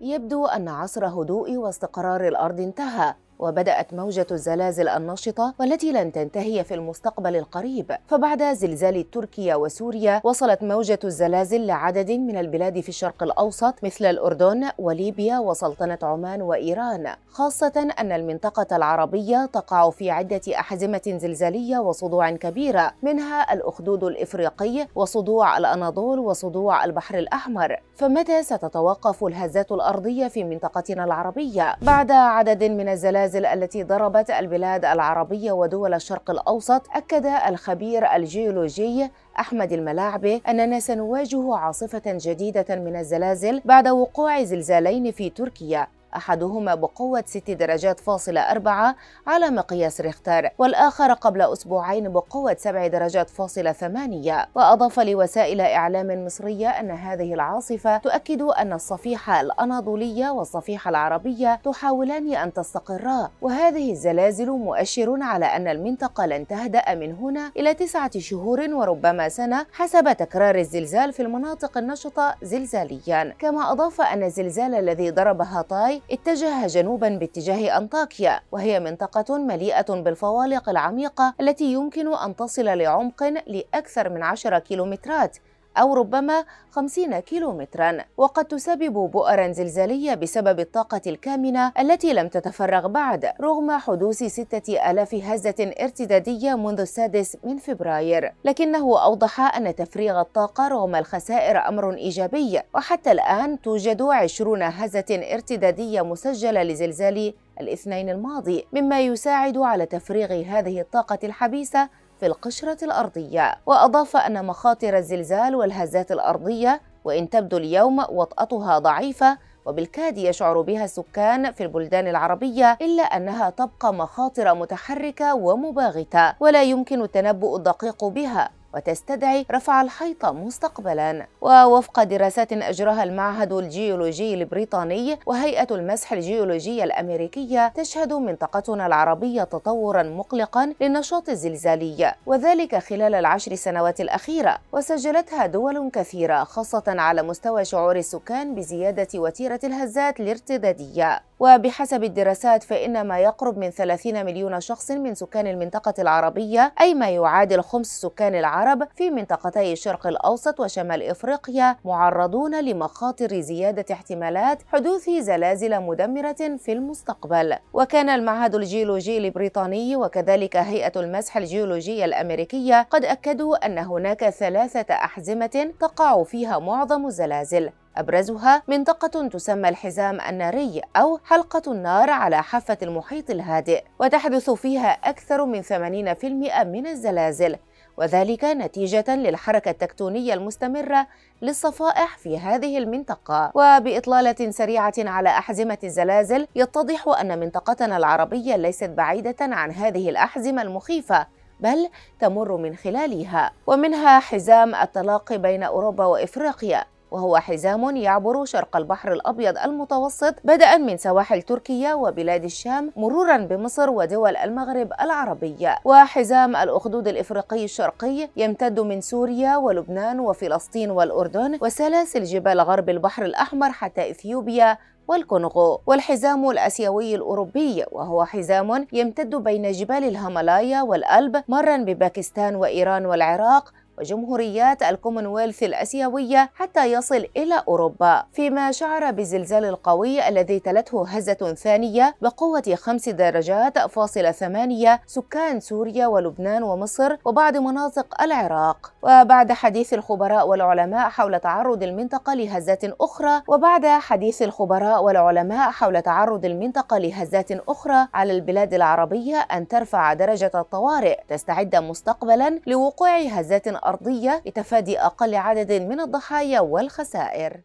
يبدو أن عصر هدوء واستقرار الأرض انتهى وبدأت موجة الزلازل النشطة والتي لن تنتهي في المستقبل القريب فبعد زلزال تركيا وسوريا وصلت موجة الزلازل لعدد من البلاد في الشرق الأوسط مثل الأردن وليبيا وسلطنة عمان وإيران خاصة أن المنطقة العربية تقع في عدة أحزمة زلزالية وصدوع كبيرة منها الأخدود الإفريقي وصدوع الأناضول وصدوع البحر الأحمر فمتى ستتوقف الهزات الأرضية في منطقتنا العربية بعد عدد من الزلازل الزلازل التي ضربت البلاد العربية ودول الشرق الأوسط أكد الخبير الجيولوجي أحمد الملاعبي أننا سنواجه عاصفة جديدة من الزلازل بعد وقوع زلزالين في تركيا أحدهما بقوة 6 درجات فاصلة 4 على مقياس ريختر والآخر قبل أسبوعين بقوة 7 درجات فاصلة 8 وأضاف لوسائل إعلام مصرية أن هذه العاصفة تؤكد أن الصفيحة الأناضولية والصفيحة العربية تحاولان أن تستقرا وهذه الزلازل مؤشر على أن المنطقة لن تهدأ من هنا إلى تسعة شهور وربما سنة حسب تكرار الزلزال في المناطق النشطة زلزاليا كما أضاف أن الزلزال الذي ضرب هاتاي اتجه جنوبا باتجاه أنطاكيا وهي منطقة مليئة بالفوالق العميقة التي يمكن أن تصل لعمق لأكثر من 10 كيلومترات أو ربما 50 كيلومترا وقد تسبب بؤرا زلزالية بسبب الطاقة الكامنة التي لم تتفرغ بعد رغم حدوث 6000 هزة ارتدادية منذ السادس من فبراير لكنه أوضح أن تفريغ الطاقة رغم الخسائر أمر إيجابي وحتى الآن توجد 20 هزة ارتدادية مسجلة لزلزال الاثنين الماضي مما يساعد على تفريغ هذه الطاقة الحبيسة في القشرة الأرضية وأضاف أن مخاطر الزلزال والهزات الأرضية وإن تبدو اليوم وطأتها ضعيفة وبالكاد يشعر بها السكان في البلدان العربية إلا أنها تبقى مخاطر متحركة ومباغتة ولا يمكن التنبؤ الدقيق بها وتستدعي رفع الحيطة مستقبلا ووفق دراسات أجراها المعهد الجيولوجي البريطاني وهيئة المسح الجيولوجي الأمريكية تشهد منطقتنا العربية تطورا مقلقا للنشاط الزلزالي وذلك خلال العشر سنوات الأخيرة وسجلتها دول كثيرة خاصة على مستوى شعور السكان بزيادة وتيرة الهزات الارتدادية وبحسب الدراسات فإن ما يقرب من 30 مليون شخص من سكان المنطقة العربية أي ما يعادل خمس سكان العرب العرب في منطقتي الشرق الأوسط وشمال إفريقيا معرضون لمخاطر زيادة احتمالات حدوث زلازل مدمرة في المستقبل وكان المعهد الجيولوجي البريطاني وكذلك هيئة المسح الجيولوجية الأمريكية قد أكدوا أن هناك ثلاثة أحزمة تقع فيها معظم الزلازل أبرزها منطقة تسمى الحزام الناري أو حلقة النار على حافة المحيط الهادئ وتحدث فيها أكثر من 80% من الزلازل وذلك نتيجة للحركة التكتونية المستمرة للصفائح في هذه المنطقة وبإطلالة سريعة على أحزمة الزلازل يتضح أن منطقتنا العربية ليست بعيدة عن هذه الأحزمة المخيفة بل تمر من خلالها ومنها حزام التلاقي بين اوروبا وافريقيا وهو حزام يعبر شرق البحر الأبيض المتوسط بدءا من سواحل تركيا وبلاد الشام مرورا بمصر ودول المغرب العربية وحزام الأخدود الإفريقي الشرقي يمتد من سوريا ولبنان وفلسطين والأردن وسلاسل جبال غرب البحر الأحمر حتى إثيوبيا والكونغو والحزام الآسيوي الأوروبي وهو حزام يمتد بين جبال الهملايا والألب مرا بباكستان وإيران والعراق وجمهوريات الكومنولث الآسيوية حتى يصل إلى أوروبا فيما شعر بالزلزال القوي الذي تلته هزة ثانية بقوة خمس درجات فاصلة ثمانية سكان سوريا ولبنان ومصر وبعض مناطق العراق وبعد حديث الخبراء والعلماء حول تعرض المنطقة لهزات أخرى وبعد حديث الخبراء والعلماء حول تعرض المنطقة لهزات أخرى على البلاد العربية أن ترفع درجة الطوارئ تستعد مستقبلا لوقوع هزات الارضيه لتفادي أقل عدد من الضحايا والخسائر